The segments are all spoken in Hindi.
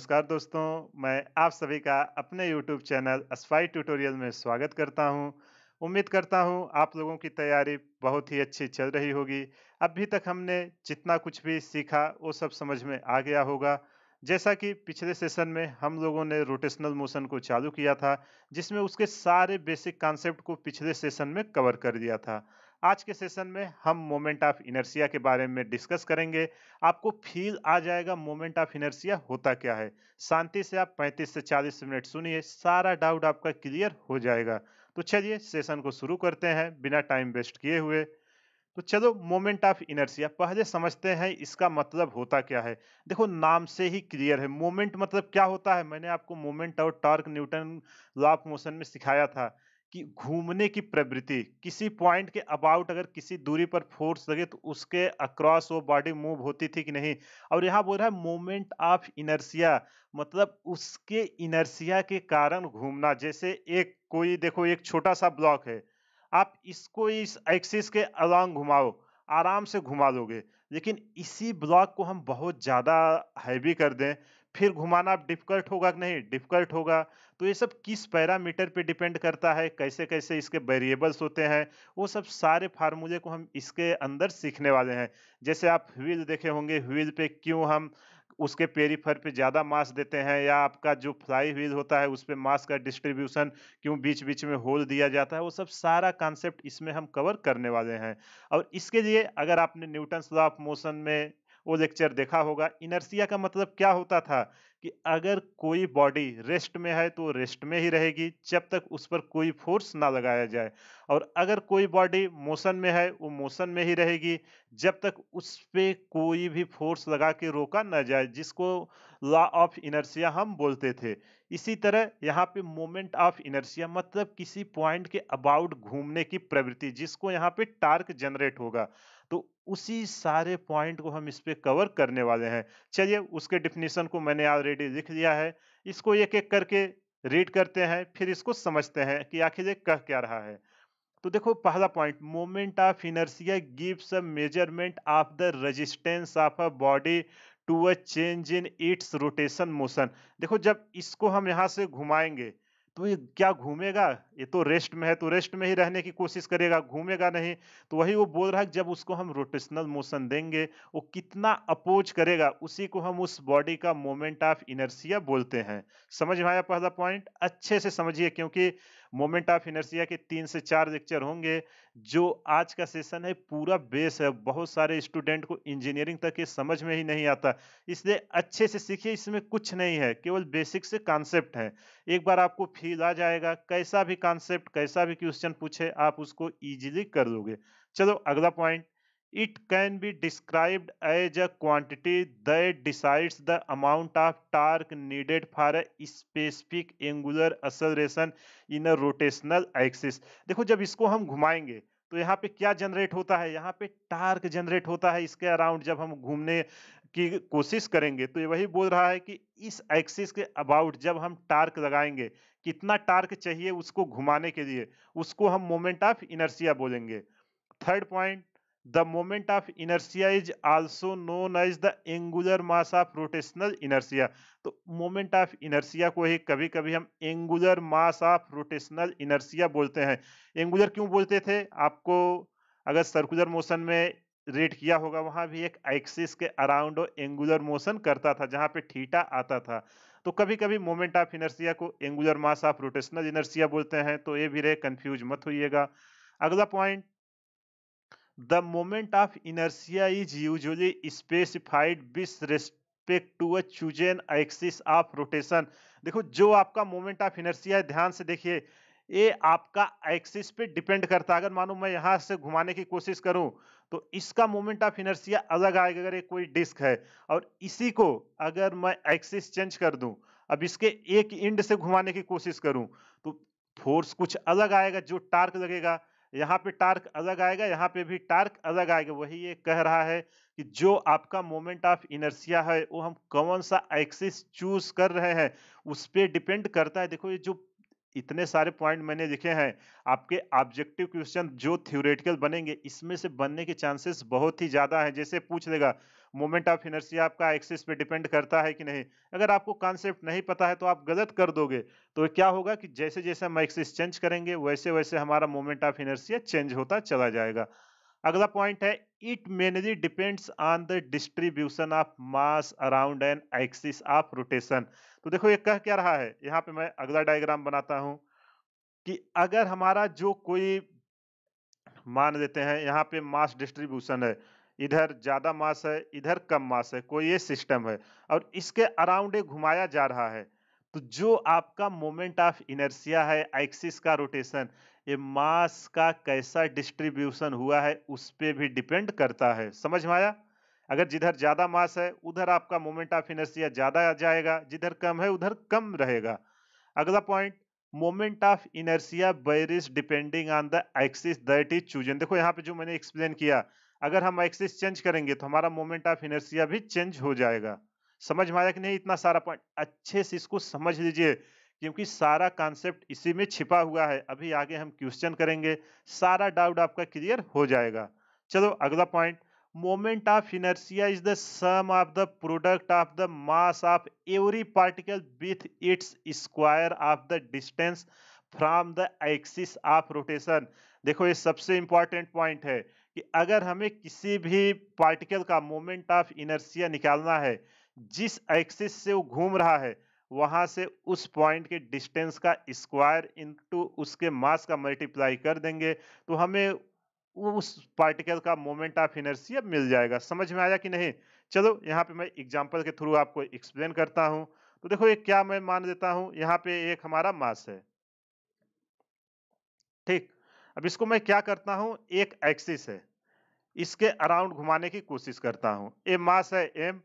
नमस्कार दोस्तों मैं आप सभी का अपने YouTube चैनल अस्फाई ट्यूटोरियल में स्वागत करता हूं। उम्मीद करता हूं आप लोगों की तैयारी बहुत ही अच्छी चल रही होगी अभी तक हमने जितना कुछ भी सीखा वो सब समझ में आ गया होगा जैसा कि पिछले सेशन में हम लोगों ने रोटेशनल मोशन को चालू किया था जिसमें उसके सारे बेसिक कॉन्सेप्ट को पिछले सेशन में कवर कर दिया था आज के सेशन में हम मोमेंट ऑफ इनर्सिया के बारे में डिस्कस करेंगे आपको फील आ जाएगा मोमेंट ऑफ इनर्सिया होता क्या है शांति से आप 35 से 40 मिनट सुनिए सारा डाउट आपका क्लियर हो जाएगा तो चलिए सेशन को शुरू करते हैं बिना टाइम वेस्ट किए हुए तो चलो मोमेंट ऑफ इनर्सिया पहले समझते हैं इसका मतलब होता क्या है देखो नाम से ही क्लियर है मोमेंट मतलब क्या होता है मैंने आपको मोमेंट और torque Newton law of motion में सिखाया था कि घूमने की प्रवृत्ति किसी पॉइंट के अबाउट अगर किसी दूरी पर फोर्स लगे तो उसके अक्रॉस वो बॉडी मूव होती थी कि नहीं और यहाँ बोल रहा है मोमेंट ऑफ इनर्सिया मतलब उसके इनर्सिया के कारण घूमना जैसे एक कोई देखो एक छोटा सा ब्लॉक है आप इसको इस एक्सिस के अलॉन्ग घुमाओ आराम से घुमा लोगे लेकिन इसी ब्लॉक को हम बहुत ज़्यादा हैवी कर दें फिर घुमाना डिफिकल्ट होगा कि नहीं डिफिकल्ट होगा तो ये सब किस पैरामीटर पे डिपेंड करता है कैसे कैसे इसके वेरिएबल्स होते हैं वो सब सारे फार्मूले को हम इसके अंदर सीखने वाले हैं जैसे आप व्हील देखे होंगे व्हील पे क्यों हम उसके पेरीफर पे ज़्यादा मास देते हैं या आपका जो फ्लाई व्हील होता है उस पर मास का डिस्ट्रीब्यूशन क्यों बीच बीच में होल दिया जाता है वो सब सारा कॉन्सेप्ट इसमें हम कवर करने वाले हैं और इसके लिए अगर आपने न्यूटन लॉ ऑफ मोशन में वो लेक्चर देखा होगा इनर्सिया का मतलब क्या होता था कि अगर कोई बॉडी रेस्ट में है तो रेस्ट में ही रहेगी जब तक उस पर कोई फोर्स ना लगाया जाए और अगर कोई बॉडी मोशन में है वो मोशन में ही रहेगी जब तक उस पर कोई भी फोर्स लगा के रोका ना जाए जिसको लॉ ऑफ इनर्सिया हम बोलते थे इसी तरह यहाँ पे मोमेंट ऑफ इनर्सिया मतलब किसी पॉइंट के अबाउट घूमने की प्रवृत्ति जिसको यहाँ पे टार्क जनरेट होगा तो उसी सारे पॉइंट को हम इस पर कवर करने वाले हैं चलिए उसके डिफिनेशन को मैंने ऑलरेडी लिख लिया है इसको एक एक करके रीड करते हैं फिर इसको समझते हैं कि आखिर ये कह क्या रहा है तो देखो पहला point moment of inertia gives a measurement of the resistance of a body to a change in its rotation motion देखो जब इसको हम यहाँ से घुमाएंगे तो ये क्या घूमेगा ये तो रेस्ट में है तो रेस्ट में ही रहने की कोशिश करेगा घूमेगा नहीं तो वही वो बोल रहा है जब उसको हम रोटेशनल मोशन देंगे वो कितना अपोज करेगा उसी को हम उस बॉडी का मोमेंट ऑफ इनर्सिया बोलते हैं समझ में आया पहला पॉइंट अच्छे से समझिए क्योंकि मोमेंट ऑफ इनर्सिया के तीन से चार लेक्चर होंगे जो आज का सेशन है पूरा बेस है बहुत सारे स्टूडेंट को इंजीनियरिंग तक ये समझ में ही नहीं आता इसलिए अच्छे से सीखिए इसमें कुछ नहीं है केवल बेसिक से कॉन्सेप्ट है एक बार आपको फील आ जाएगा कैसा भी कॉन्सेप्ट कैसा भी क्वेश्चन पूछे आप उसको ईजिली कर लोगे चलो अगला point it can be describe as a quantity that decides the amount of torque needed for a specific angular acceleration in a rotational axis देखो जब इसको हम घुमाएंगे तो यहाँ पे क्या जनरेट होता है यहाँ पे टार्क जनरेट होता है इसके अराउंड जब हम घूमने की कोशिश करेंगे तो ये वही बोल रहा है कि इस एक्सिस के अबाउट जब हम टार्क लगाएंगे कितना टार्क चाहिए उसको घुमाने के लिए उसको हम मोमेंट ऑफ इनर्सिया बोलेंगे third point The moment of inertia is also known as the angular mass of rotational inertia. तो moment of inertia को ही कभी कभी हम angular mass of rotational inertia बोलते हैं Angular क्यों बोलते थे आपको अगर सर्कुलर मोशन में रेट किया होगा वहां भी एक एक्सिस के अराउंड एंगुलर मोशन करता था जहां पे थीटा आता था तो कभी कभी मोमेंट ऑफ इनर्सिया को angular mass of rotational inertia बोलते हैं तो ये भी रहे कंफ्यूज मत होइएगा अगला point the moment of inertia is usually specified with respect to a chosen axis of rotation देखो जो आपका मोमेंट ऑफ इनर्सिया है ध्यान से देखिए ये आपका एक्सिस पे डिपेंड करता है अगर मानो मैं यहाँ से घुमाने की कोशिश करूं तो इसका मोमेंट ऑफ इनर्सिया अलग आएगा अगर ये कोई डिस्क है और इसी को अगर मैं एक्सिस चेंज कर दूं अब इसके एक इंड से घुमाने की कोशिश करूं तो फोर्स कुछ अलग आएगा जो टार्क लगेगा यहाँ पे टार्क अलग आएगा यहाँ पे भी टार्क अलग आएगा वही ये कह रहा है कि जो आपका मोमेंट ऑफ इनर्सिया है वो हम कौन सा एक्सिस चूज कर रहे हैं उस पर डिपेंड करता है देखो ये जो इतने सारे पॉइंट मैंने लिखे हैं आपके ऑब्जेक्टिव क्वेश्चन जो थ्योरेटिकल बनेंगे इसमें से बनने के चांसेस बहुत ही ज़्यादा हैं जैसे पूछ लेगा मोमेंट ऑफ इनर्सिया आपका एक्सिस पे डिपेंड करता है कि नहीं अगर आपको कॉन्सेप्ट नहीं पता है तो आप गलत कर दोगे तो क्या होगा कि जैसे जैसे हम एक्सिस चेंज करेंगे वैसे वैसे हमारा मोमेंट ऑफ इनर्सिया चेंज होता चला जाएगा अगला पॉइंट है it mainly depends on the distribution of mass around an axis of rotation तो देखो ये कह क्या रहा है यहाँ पे मैं अगला डायग्राम बनाता हूँ कि अगर हमारा जो कोई मान देते हैं यहाँ पे मास डिस्ट्रीब्यूशन है इधर ज़्यादा मास है इधर कम मास है कोई ये सिस्टम है और इसके अराउंड घुमाया जा रहा है तो जो आपका मोमेंट ऑफ इनर्सिया है एक्सिस का रोटेशन ये मास का कैसा डिस्ट्रीब्यूशन हुआ है उस पर भी डिपेंड करता है समझ में आया अगर जिधर ज़्यादा मास है उधर आपका मोमेंट ऑफ इनर्सिया ज़्यादा आ जाएगा जिधर कम है उधर कम रहेगा अगला point moment of inertia varies depending on the axis that is chosen देखो यहाँ पे जो मैंने एक्सप्लेन किया अगर हम एक्सिस चेंज करेंगे तो हमारा मोमेंट ऑफ इनर्सिया भी चेंज हो जाएगा समझ में आया कि नहीं इतना सारा पॉइंट अच्छे से इसको समझ लीजिए क्योंकि सारा कॉन्सेप्ट इसी में छिपा हुआ है अभी आगे हम क्वेश्चन करेंगे सारा डाउट आपका क्लियर हो जाएगा चलो अगला point moment of inertia is the sum of the product of the mass of every particle with its square of the distance from the axis of rotation देखो ये सबसे इंपॉर्टेंट पॉइंट है कि अगर हमें किसी भी पार्टिकल का मोमेंट ऑफ इनर्सिया निकालना है जिस एक्सिस से वो घूम रहा है वहां से उस पॉइंट के डिस्टेंस का स्क्वायर इनटू उसके मास का मल्टीप्लाई कर देंगे तो हमें उस पार्टिकल का मोमेंट ऑफ इनर्सिया मिल जाएगा समझ में आया कि नहीं चलो यहाँ पे मैं एग्जांपल के थ्रू आपको एक्सप्लेन करता हूँ तो देखो ये क्या मैं मान देता हूँ यहाँ पे एक हमारा मास है ठीक अब इसको मैं क्या करता हूँ एक एक्सिस है इसके अराउंड घुमाने की कोशिश करता हूँ ए मास है एम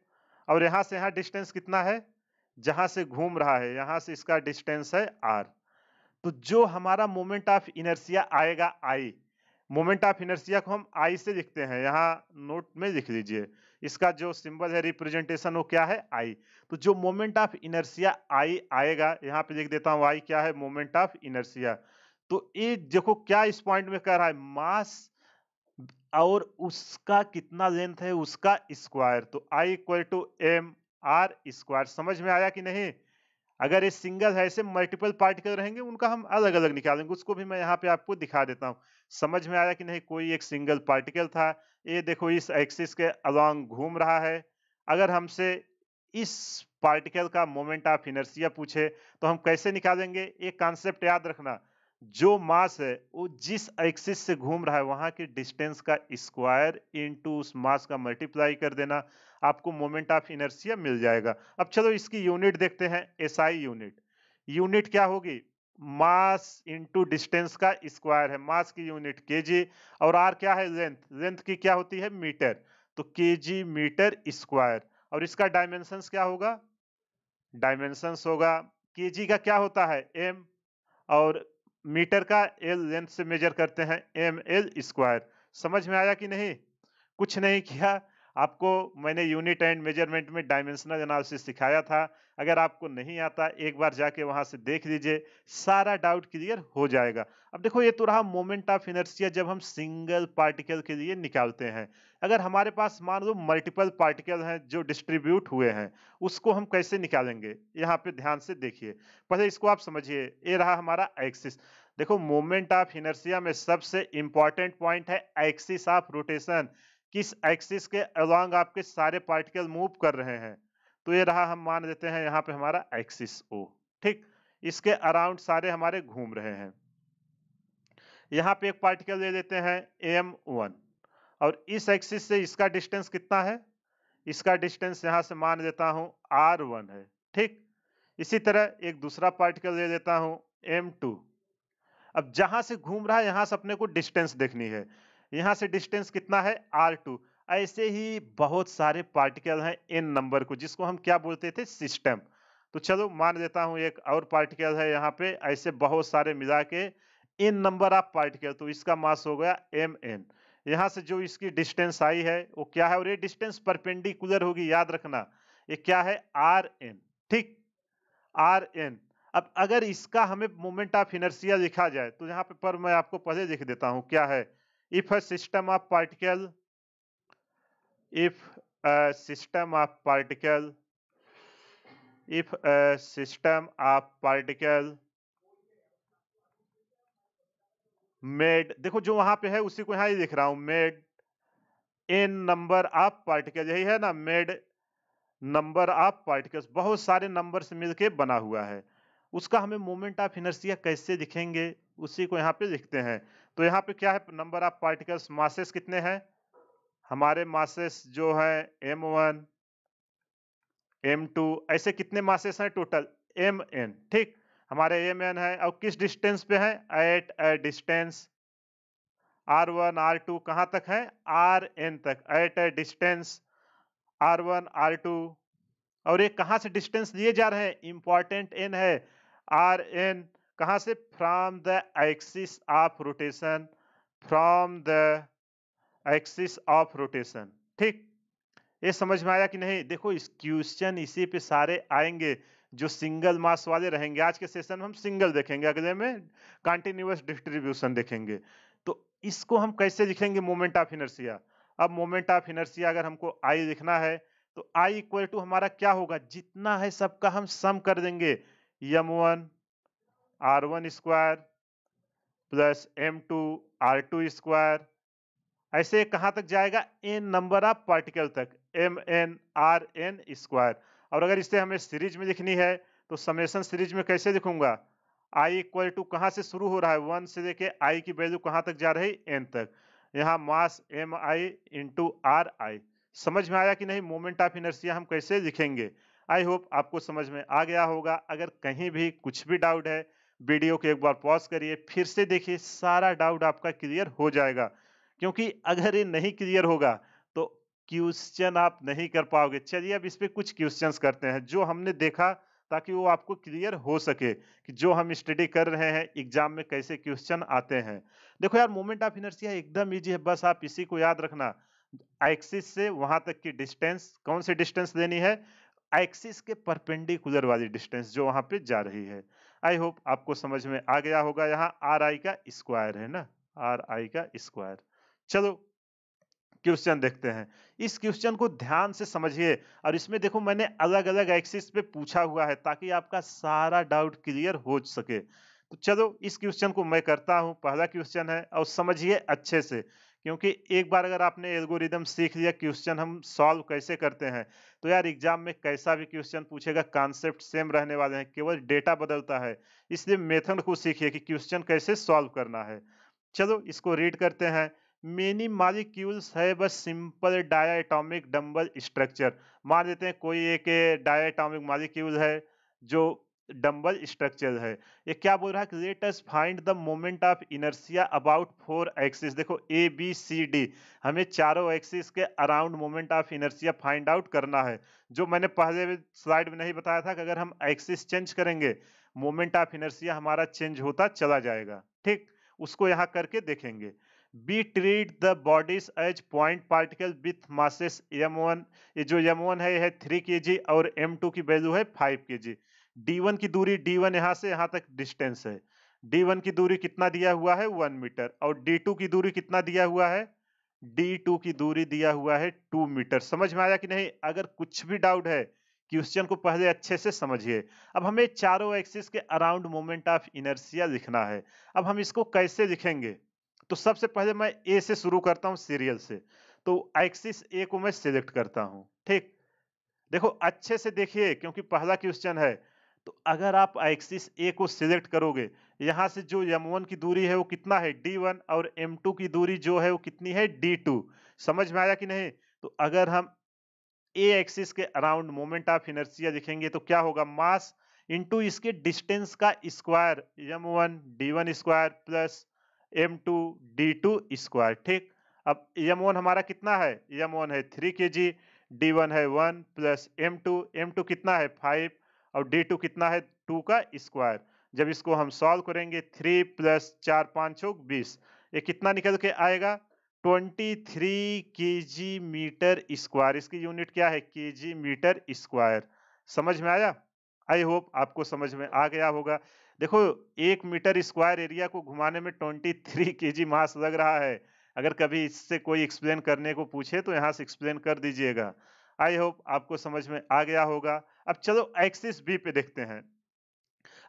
और यहाँ से यहाँ डिस्टेंस कितना है जहां से घूम रहा है यहां से इसका डिस्टेंस है आर तो जो हमारा मोमेंट ऑफ इनर्सिया आएगा आई मोमेंट ऑफ इनर्सिया को हम आई से लिखते हैं यहाँ नोट में लिख लीजिए इसका जो सिंबल है रिप्रेजेंटेशन वो क्या है आई तो जो मोमेंट ऑफ इनर्सिया आई आएगा यहाँ पे लिख देता हूँ आई क्या है मोमेंट ऑफ इनर्सिया तो ये देखो क्या इस पॉइंट में कह रहा है मास और उसका कितना लेंथ है उसका स्क्वायर तो I equal to M R square समझ में आया कि नहीं अगर ये सिंगल है ऐसे मल्टीपल पार्टिकल रहेंगे उनका हम अलग अलग निकालेंगे उसको भी मैं यहाँ पे आपको दिखा देता हूँ समझ में आया कि नहीं कोई एक सिंगल पार्टिकल था ये देखो इस एक्सिस के अलॉन्ग घूम रहा है अगर हमसे इस पार्टिकल का मोमेंट ऑफ इनर्सिया पूछे तो हम कैसे निकालेंगे एक कॉन्सेप्ट याद रखना जो मास है वो जिस एक्सिस से घूम रहा है वहां के डिस्टेंस का स्क्वायर इनटू उस मास का मल्टीप्लाई कर देना आपको मोमेंट ऑफ इनर्सिया मिल जाएगा अब चलो इसकी यूनिट देखते हैं एसआई यूनिट यूनिट क्या होगी मास इनटू डिस्टेंस का स्क्वायर है मास की यूनिट केजी और आर क्या है लेंथ लेंथ की क्या होती है मीटर तो केजी मीटर स्क्वायर और इसका डायमेंशन क्या होगा डायमेंशन होगा केजी का क्या होता है एम और मीटर का एल लेंथ से मेजर करते हैं एम एल स्क्वायर समझ में आया कि नहीं कुछ नहीं किया आपको मैंने यूनिट एंड मेजरमेंट में डायमेंशनल एनालिसिस सिखाया था अगर आपको नहीं आता एक बार जाके वहाँ से देख लीजिए सारा डाउट क्लियर हो जाएगा अब देखो ये तो रहा मोमेंट ऑफ इनर्सिया जब हम सिंगल पार्टिकल के लिए निकालते हैं अगर हमारे पास मान लो मल्टीपल पार्टिकल हैं जो डिस्ट्रीब्यूट हुए हैं उसको हम कैसे निकालेंगे यहाँ पे ध्यान से देखिए पहले इसको आप समझिए ये रहा हमारा एक्सिस देखो मोमेंट ऑफ इनर्सिया में सबसे इंपॉर्टेंट पॉइंट है एक्सिस ऑफ रोटेशन किस एक्सिस के अलॉन्ग आपके सारे पार्टिकल मूव कर रहे हैं तो ये रहा हम मान देते हैं यहाँ पे हमारा एक्सिस ओ ठीक इसके अराउंड सारे हमारे घूम रहे हैं यहाँ पे एक पार्टिकल ले लेते हैं एम वन और इस एक्सिस से इसका डिस्टेंस कितना है इसका डिस्टेंस यहाँ से मान लेता हूँ आर वन है ठीक इसी तरह एक दूसरा पार्टिकल ले लेता हूँ एम टू अब जहां से घूम रहा है यहां से अपने को डिस्टेंस देखनी है यहाँ से डिस्टेंस कितना है आर टू ऐसे ही बहुत सारे पार्टिकल हैं एन नंबर को जिसको हम क्या बोलते थे सिस्टम तो चलो मान लेता हूँ एक और पार्टिकल है यहाँ पे ऐसे बहुत सारे मिला के एन नंबर ऑफ पार्टिकल तो इसका मास हो गया एम एन यहाँ से जो इसकी डिस्टेंस आई है वो क्या है और ये डिस्टेंस परपेंडिकुलर होगी याद रखना ये क्या है आर एन ठीक आर एन अब अगर इसका हमें मोमेंट ऑफ इनर्सिया लिखा जाए तो यहाँ पे पर मैं आपको पहले लिख देता हूँ क्या है if a system of particle if a system of particle if a system of particle made देखो जो वहां पे है उसी को यहां ही लिख रहा हूं made in number of particle यही है ना मेड नंबर ऑफ पार्टिकल्स बहुत सारे नंबर से मिलके बना हुआ है उसका हमें मोमेंट ऑफ इनर्सिया कैसे लिखेंगे उसी को यहां पे लिखते हैं तो यहाँ पे क्या है नंबर ऑफ पार्टिकल्स मासेस कितने हैं हमारे मासेस जो है एम वन एम टू ऐसे कितने मासेस हैं टोटल एम एन ठीक हमारे एम एन है और किस डिस्टेंस पे है at a distance R one R two कहाँ तक है आर एन तक at a distance R one R two और ये कहाँ से डिस्टेंस लिए जा रहे हैं इंपॉर्टेंट एन है आर एन कहा से from the axis of rotation from the axis of rotation ठीक ये समझ में आया कि नहीं देखो इस क्वेश्चन इसी पे सारे आएंगे जो सिंगल मास वाले रहेंगे आज के सेशन में हम सिंगल देखेंगे अगले में कंटिन्यूस डिस्ट्रीब्यूशन देखेंगे तो इसको हम कैसे लिखेंगे मोमेंट ऑफ इनर्सिया अब मोमेंट ऑफ इनर्सिया अगर हमको आई लिखना है तो आई इक्वल टू हमारा क्या होगा जितना है सबका हम सम कर देंगे M one R one square plus M two R two square ऐसे कहां तक जाएगा एन नंबर ऑफ पार्टिकल तक M N R N square और अगर इसे हमें सीरीज में लिखनी है तो समेसन सीरीज में कैसे लिखूंगा आई इक्वल टू कहां से शुरू हो रहा है वन से लेके आई की वैल्यू कहां तक जा रही एन तक यहां mass M I into R I समझ में आया कि नहीं मोमेंट ऑफ इनर्सिया हम कैसे लिखेंगे आई होप आपको समझ में आ गया होगा अगर कहीं भी कुछ भी डाउट है वीडियो को एक बार पॉज करिए फिर से देखिए सारा डाउट आपका क्लियर हो जाएगा क्योंकि अगर ये नहीं क्लियर होगा तो क्वेश्चन आप नहीं कर पाओगे चलिए अब इस पर कुछ क्वेश्चन करते हैं जो हमने देखा ताकि वो आपको क्लियर हो सके कि जो हम स्टडी कर रहे हैं एग्जाम में कैसे क्वेश्चन आते हैं देखो यार मोमेंट ऑफ इनर्सिया एकदम ईजी है बस आप इसी को याद रखना एक्सिस से वहां तक की डिस्टेंस कौन सी डिस्टेंस देनी है एक्सिस के परपेंडिकुलर वाली डिस्टेंस जो वहां पे जा रही है आई होप आपको समझ में आ गया होगा यहाँ आर आई का स्क्वायर है ना आर आई का स्क्वायर चलो क्वेश्चन देखते हैं इस क्वेश्चन को ध्यान से समझिए और इसमें देखो मैंने अलग अलग एक्सिस पे पूछा हुआ है ताकि आपका सारा डाउट क्लियर हो सके तो चलो इस क्वेश्चन को मैं करता हूं पहला क्वेश्चन है और समझिए अच्छे से क्योंकि एक बार अगर आपने एल्गोरिदम सीख लिया क्वेश्चन हम सॉल्व कैसे करते हैं तो यार एग्जाम में कैसा भी क्वेश्चन पूछेगा कॉन्सेप्ट सेम रहने वाले हैं केवल डेटा बदलता है इसलिए मेथड को सीखिए कि क्वेश्चन कैसे सॉल्व करना है चलो इसको रीड करते हैं मेनी मालिक्यूल्स है बस सिंपल डायाटॉमिक डम्बल स्ट्रक्चर मान लेते हैं कोई एक डायाटॉमिक मालिक्यूल है जो डम्बल स्ट्रक्चर है ये क्या बोल रहा है let us find the moment of inertia about four axis देखो ए बी सी डी हमें चारों एक्सिस के around moment of inertia find out करना है जो मैंने पहले स्लाइड में नहीं बताया था कि अगर हम एक्सिस चेंज करेंगे मोमेंट ऑफ इनर्सिया हमारा चेंज होता चला जाएगा ठीक उसको यहाँ करके देखेंगे be treat the bodies as point particle with masses M one ये जो एम वन है यह है थ्री के जी और एम टू की वैल्यू है फाइव के जी d1 की दूरी d1 यहां से यहां तक डिस्टेंस है d1 की दूरी कितना दिया हुआ है वन मीटर और d2 की दूरी कितना दिया हुआ है d2 की दूरी दिया हुआ है टू मीटर समझ में आया कि नहीं अगर कुछ भी डाउट है क्वेश्चन को पहले अच्छे से समझिए अब हमें चारों एक्सिस के अराउंड मोमेंट ऑफ इनर्सिया लिखना है अब हम इसको कैसे लिखेंगे तो सबसे पहले मैं ए से शुरू करता हूँ सीरियल से तो एक्सिस ए को मैं सिलेक्ट करता हूँ ठीक देखो अच्छे से देखिए क्योंकि पहला क्वेश्चन है तो अगर आप एक्सिस ए को सिलेक्ट करोगे यहाँ से जो वन की दूरी है वो कितना है वन और टू की दूरी जो है वो कितनी है टू समझ में आया कि नहीं तो अगर हम ए एक्सिस के अराउंड मोमेंट ऑफ इनर्सिया लिखेंगे तो क्या होगा मास इंटू इसके डिस्टेंस का square M one D one square plus M two D two square ठीक अब एम वन हमारा कितना है एम वन है three K G D one है one plus M two M two कितना है फाइव और डी टू कितना है टू का स्क्वायर जब इसको हम सॉल्व करेंगे थ्री प्लस चार पाँच हो बीस ये कितना निकल के आएगा twenty three K G metre square इसकी यूनिट क्या है के जी मीटर स्क्वायर समझ में आया आई होप आपको समझ में आ गया होगा देखो एक मीटर स्क्वायर एरिया को घुमाने में ट्वेंटी थ्री के जी मास लग रहा है अगर कभी इससे कोई एक्सप्लेन करने को पूछे तो यहाँ से एक्सप्लेन कर दीजिएगा आई होप आपको समझ में आ गया होगा अब चलो एक्सिस बी पे देखते हैं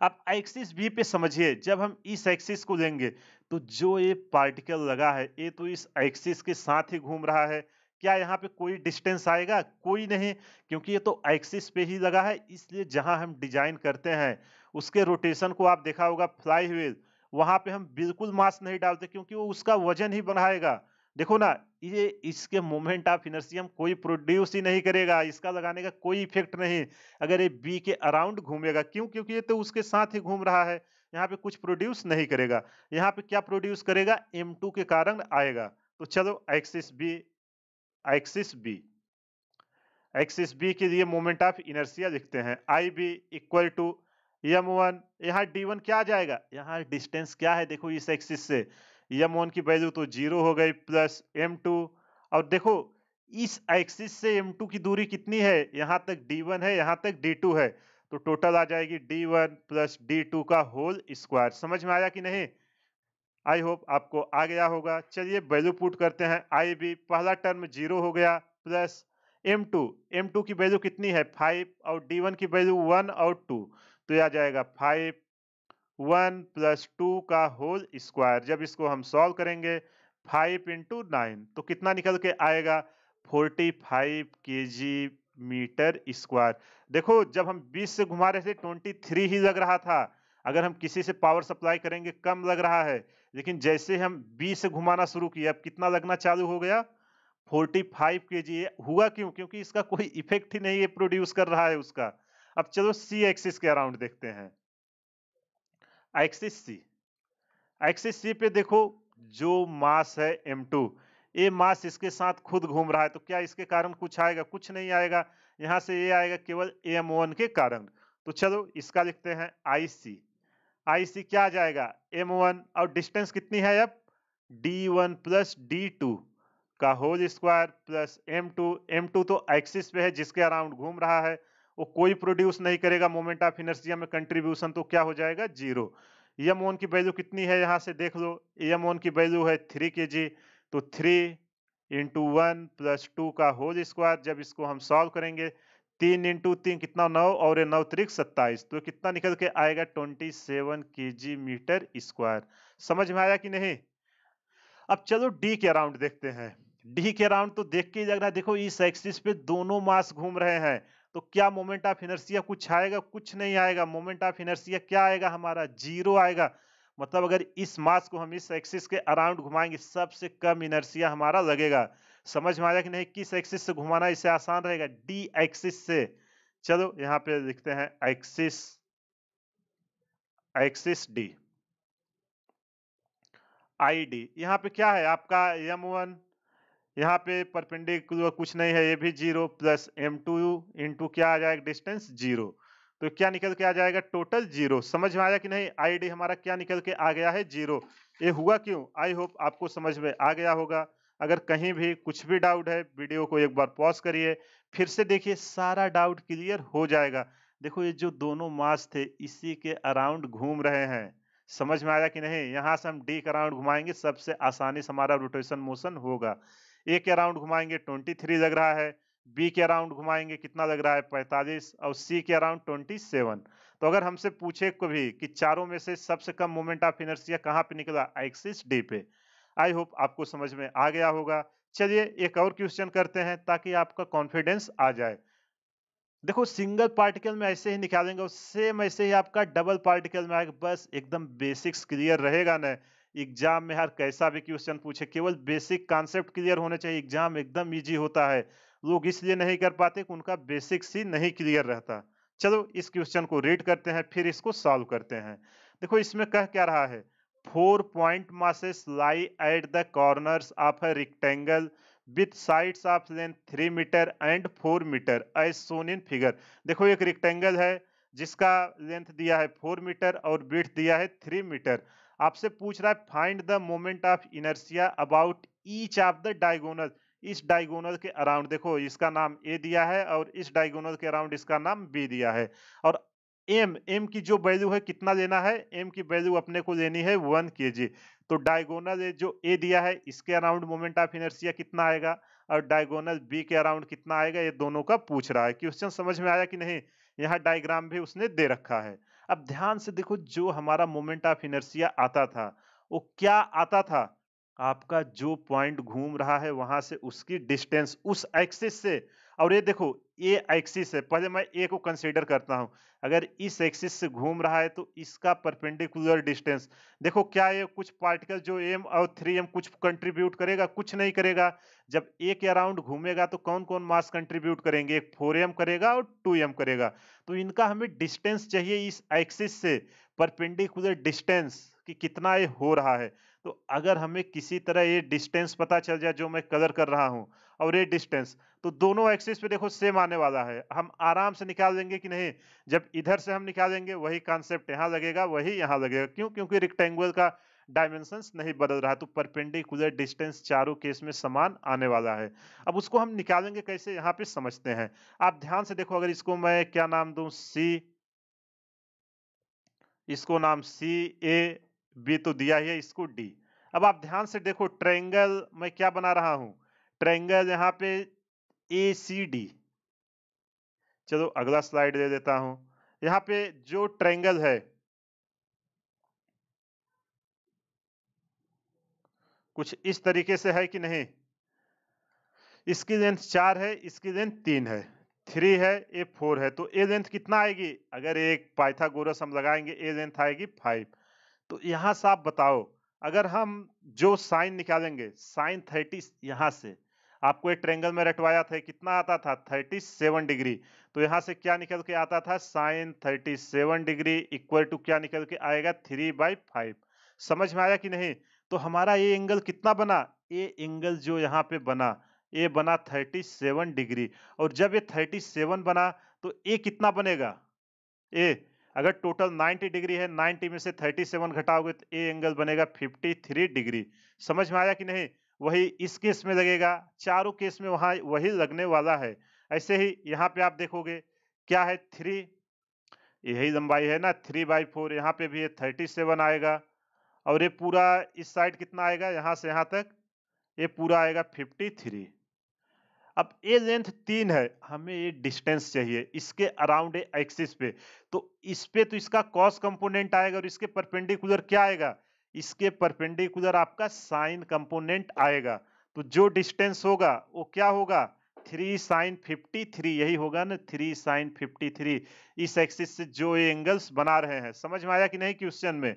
अब एक्सिस बी पे समझिए जब हम इस एक्सिस को लेंगे तो जो ये पार्टिकल लगा है ये तो इस एक्सिस के साथ ही घूम रहा है क्या यहाँ पे कोई डिस्टेंस आएगा कोई नहीं क्योंकि ये तो एक्सिस पे ही लगा है इसलिए जहाँ हम डिजाइन करते हैं उसके रोटेशन को आप देखा होगा फ्लाई व्हील वहाँ पे हम बिल्कुल मास नहीं डालते क्योंकि वो उसका वजन ही बढ़ाएगा देखो ना ये इसके मोमेंट ऑफ इनर्सियम कोई प्रोड्यूस ही नहीं करेगा इसका लगाने का कोई इफेक्ट नहीं अगर ये बी के अराउंड घूमेगा क्यों क्योंकि ये तो उसके साथ ही घूम रहा है यहाँ पे कुछ प्रोड्यूस नहीं करेगा यहाँ पे क्या प्रोड्यूस करेगा एम टू के कारण आएगा तो चलो axis B axis B axis B के लिए मोमेंट ऑफ इनर्सिया लिखते हैं I B equal to M one यहाँ डी वन क्या आ जाएगा यहाँ डिस्टेंस क्या है देखो इस एक्सिस से एम वन की वैल्यू तो जीरो हो गई प्लस एम टू और देखो इस एक्सिस से एम टू की दूरी कितनी है यहाँ तक डी वन है यहाँ तक डी टू है तो टोटल आ जाएगी D one plus D two का होल स्क्वायर समझ में आया कि नहीं आई होप आपको आ गया होगा चलिए वैल्यू पुट करते हैं आई बी पहला टर्म जीरो हो गया plus M two M two की वैल्यू कितनी है फाइव और डी वन की वैल्यू वन और टू तो यह आ जाएगा फाइव वन प्लस टू का होल स्क्वायर जब इसको हम सॉल्व करेंगे फाइव इंटू नाइन तो कितना निकल के आएगा forty five K G metre square देखो जब हम 20 से घुमा रहे थे 23 ही लग रहा था अगर हम किसी से पावर सप्लाई करेंगे कम लग रहा है लेकिन जैसे हम 20 से घुमाना शुरू किया अब कितना लगना चालू हो गया 45 के जी हुआ क्यों क्योंकि इसका कोई इफेक्ट ही नहीं है प्रोड्यूस कर रहा है उसका अब चलो सी एक्सिस के अराउंड देखते हैं एक्सिस सी एक्सिस सी पे देखो जो मास है एम टू ये मास इसके साथ खुद घूम रहा है तो क्या इसके कारण कुछ आएगा कुछ नहीं आएगा यहां से ये आएगा केवल एम वन के कारण तो चलो इसका लिखते हैं आई सी आई सी क्या जाएगा एम वन और डिस्टेंस कितनी है अब D one plus D two का whole square plus M two M two तो एक्सिस पे है जिसके अराउंड घूम रहा है वो कोई प्रोड्यूस नहीं करेगा मोमेंट ऑफ इनर्जिया में कंट्रीब्यूशन तो क्या हो जाएगा जीरो एम ओन की वैल्यू कितनी है यहाँ से देख लो एम ओन की वैल्यू है थ्री के जी तो three into one plus two का होल स्क्वायर जब इसको हम सॉल्व करेंगे तीन इंटू तीन कितना नौ और नौ त्रिक सत्ताईस तो कितना निकल के आएगा ट्वेंटी सेवन के जी मीटर स्क्वायर समझ में आया कि नहीं अब चलो डी के अराउंड देखते हैं डी के अराउंड तो देख के ही लग रहा है देखो इस एक्सिस पे दोनों मास घूम रहे हैं तो क्या मोमेंट ऑफ इनर्सिया कुछ आएगा कुछ नहीं आएगा मोमेंट ऑफ इनर्सिया क्या आएगा हमारा जीरो आएगा मतलब अगर इस मास को हम इस एक्सिस के अराउंड घुमाएंगे सबसे कम इनर्सिया हमारा लगेगा समझ में आया कि नहीं किस एक्सिस से घुमाना इसे आसान रहेगा डी एक्सिस से चलो यहाँ पे लिखते हैं axis axis D I D यहाँ पे क्या है आपका एम वन यहाँ पे परपेंडिकुलर कुछ नहीं है ये भी zero plus M two two क्या आ जाएगा डिस्टेंस जीरो तो क्या निकल के आ जाएगा टोटल जीरो समझ में आया कि नहीं आईडी हमारा क्या निकल के आ गया है जीरो ये हुआ क्यों आई होप आपको समझ में आ गया होगा अगर कहीं भी कुछ भी डाउट है वीडियो को एक बार पॉज करिए फिर से देखिए सारा डाउट क्लियर हो जाएगा देखो ये जो दोनों मास थे इसी के अराउंड घूम रहे हैं समझ में आया कि नहीं यहाँ से हम डी का राउंड घुमाएंगे सबसे आसानी से हमारा रोटेशन मोशन होगा ए के राउंड घुमाएंगे ट्वेंटी थ्री लग रहा है बी के राउंड घुमाएंगे कितना लग रहा है पैंतालीस और सी के अराउंड ट्वेंटी सेवन तो अगर हमसे पूछे कभी कि चारों में से सबसे कम मोमेंट ऑफ इनर्सिया कहाँ पे निकला एक्सिस डी पे आई होप आपको समझ में आ गया होगा चलिए एक और क्वेश्चन करते हैं ताकि आपका कॉन्फिडेंस आ जाए देखो सिंगल पार्टिकल में ऐसे ही निकालेंगे सेम ऐसे ही आपका डबल पार्टिकल में आएगा बस एकदम बेसिक्स क्लियर रहेगा ना एग्जाम में हर कैसा भी क्वेश्चन पूछे केवल बेसिक कॉन्सेप्ट क्लियर होने चाहिए एग्जाम एकदम ईजी होता है लोग इसलिए नहीं कर पाते कि उनका बेसिक्स ही नहीं क्लियर रहता चलो इस क्वेश्चन को रीड करते हैं फिर इसको सॉल्व करते हैं देखो इसमें कह क्या रहा है four point masses lie at the corners of a rectangle with sides of length three metre and four metre as shown in figure देखो एक रेक्टेंगल है जिसका लेंथ दिया है फोर मीटर और बिथ दिया है थ्री मीटर आपसे पूछ रहा है find the moment of inertia about each of the diagonal इस डायगोनल के अराउंड देखो इसका नाम ए दिया है और इस डायगोनल के अराउंड इसका नाम बी दिया है और एम एम की जो वैल्यू है कितना लेना है एम की वैल्यू अपने को लेनी है वन के जी तो डायगोनल जो ए दिया है इसके अराउंड मोमेंट ऑफ इनर्सिया कितना आएगा और डायगोनल बी के अराउंड कितना आएगा ये दोनों का पूछ रहा है क्वेश्चन समझ में आया कि नहीं यहाँ डायग्राम भी उसने दे रखा है अब ध्यान से देखो जो हमारा मोमेंट ऑफ इनर्सिया आता था वो क्या आता था आपका जो पॉइंट घूम रहा है वहां से उसकी डिस्टेंस उस एक्सिस से और ये देखो ए एक्सिस है पहले मैं ए को कंसीडर करता हूँ अगर इस एक्सिस से घूम रहा है तो इसका परपेंडिकुलर डिस्टेंस देखो क्या ये कुछ पार्टिकल जो एम और थ्री एम कुछ कंट्रीब्यूट करेगा कुछ नहीं करेगा जब ए के अराउंड घूमेगा तो कौन कौन मास कंट्रीब्यूट करेंगे एक फोर एम करेगा और टू एम करेगा तो इनका हमें डिस्टेंस चाहिए इस एक्सिस से परपेंडिकुलर डिस्टेंस कि कितना ये हो रहा है तो अगर हमें किसी तरह ये डिस्टेंस पता चल जाए जो मैं कलर कर रहा हूँ और ये डिस्टेंस तो दोनों एक्सिस पे देखो सेम आने वाला है हम आराम से निकाल देंगे कि नहीं जब इधर से हम निकालेंगे वही कॉन्सेप्ट यहाँ लगेगा वही यहाँ लगेगा क्यों क्योंकि रिक्टेंगुलर का डायमेंशन नहीं बदल रहा तो परपेंडिकुलर डिस्टेंस चारों केस में समान आने वाला है अब उसको हम निकालेंगे कैसे यहाँ पे समझते हैं आप ध्यान से देखो अगर इसको मैं क्या नाम दू सी इसको नाम सी ए बी तो दिया ही है इसको डी अब आप ध्यान से देखो ट्रेंगल मैं क्या बना रहा हूं ट्रेंगल यहां पे ए सी डी चलो अगला स्लाइड दे देता हूं यहां पे जो ट्रेंगल है कुछ इस तरीके से है कि नहीं इसकी लेंथ चार है इसकी लेंथ तीन है थ्री है ए फोर है तो ए लेंथ कितना आएगी अगर एक पाइथागोरस हम लगाएंगे ए लेंथ आएगी फाइव तो यहां से आप बताओ अगर हम जो साइन निकालेंगे साइन थर्टी यहां से आपको एक ट्रेंगल में रटवाया था कितना आता था 37 डिग्री तो यहां से क्या निकल के आता था साइन 37 डिग्री इक्वल टू क्या निकल के आएगा थ्री बाई फाइव समझ में आया कि नहीं तो हमारा ये एंगल कितना बना ये एंगल जो यहाँ पे बना ये बना 37 डिग्री और जब ये 37 बना तो ये कितना बनेगा ए अगर टोटल 90 डिग्री है 90 में से 37 घटाओगे तो ए एंगल बनेगा 53 डिग्री समझ में आया कि नहीं वही इस केस में लगेगा चारों केस में वहाँ वही लगने वाला है ऐसे ही यहाँ पे आप देखोगे क्या है थ्री यही लंबाई है ना थ्री बाई फोर यहाँ पे भी ये थर्टी सेवन आएगा और ये पूरा इस साइड कितना आएगा यहाँ से यहाँ तक ये पूरा आएगा फिफ्टी थ्री अब ए लेंथ तीन है हमें ये डिस्टेंस चाहिए इसके अराउंड एक्सिस पे तो इस पे तो इसका कॉस कंपोनेंट आएगा और इसके परपेंडिकुलर क्या आएगा इसके परपेंडिकुलर आपका साइन कंपोनेंट आएगा तो जो डिस्टेंस होगा वो क्या होगा थ्री साइन फिफ्टी थ्री यही होगा ना थ्री साइन फिफ्टी थ्री इस एक्सिस से जो ये एंगल्स बना रहे हैं समझ में आया कि नहीं क्वेश्चन में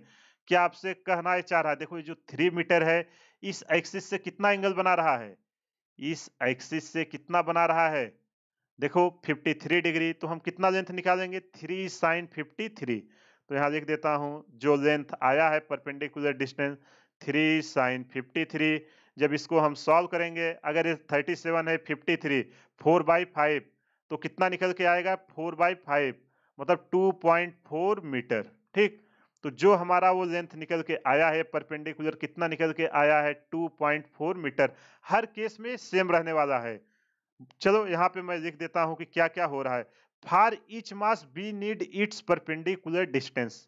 क्या आपसे कहना चाह रहा है देखो ये जो थ्री मीटर है इस एक्सिस से कितना एंगल बना रहा है इस एक्सिस से कितना बना रहा है देखो 53 डिग्री तो हम कितना लेंथ निकालेंगे थ्री साइन फिफ्टी थ्री तो यहाँ लिख देता हूँ जो लेंथ आया है perpendicular distance three sine fifty three जब इसको हम सॉल्व करेंगे अगर ये थर्टी सेवन है fifty three four by five तो कितना निकल के आएगा फोर बाई फाइव मतलब टू पॉइंट फोर मीटर ठीक तो जो हमारा वो लेंथ निकल के आया है परपेंडिकुलर कितना निकल के आया है 2.4 मीटर हर केस में सेम रहने वाला है चलो यहाँ पे मैं लिख देता हूँ कि क्या क्या हो रहा है for each mass we need its perpendicular distance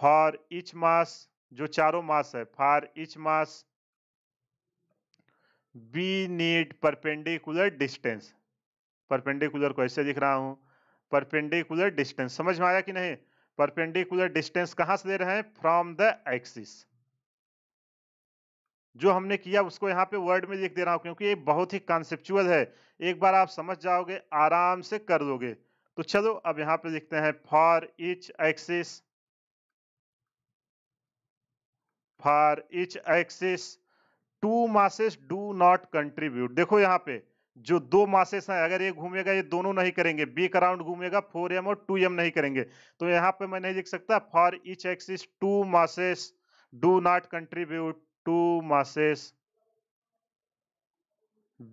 for each mass जो चारों मास है for each mass we need perpendicular distance perpendicular को ऐसे लिख रहा हूं परपेंडिकुलर डिस्टेंस समझ में आया कि नहीं परपेंडिकुलर डिस्टेंस कहां से दे रहे हैं फ्रॉम द एक्सिस जो हमने किया उसको यहाँ पे वर्ड में लिख दे रहा हूं क्योंकि ये बहुत ही कॉन्सेप्चुअल है एक बार आप समझ जाओगे आराम से कर लोगे तो चलो अब यहां पे लिखते हैं for each axis for each axis two masses do not contribute देखो यहां पे जो दो मासेस हैं अगर ये घूमेगा ये दोनों नहीं करेंगे बी का राउंड घूमेगा फोर एम और टू एम नहीं करेंगे तो यहाँ पे मैं नहीं लिख सकता for each axis two masses do not contribute two masses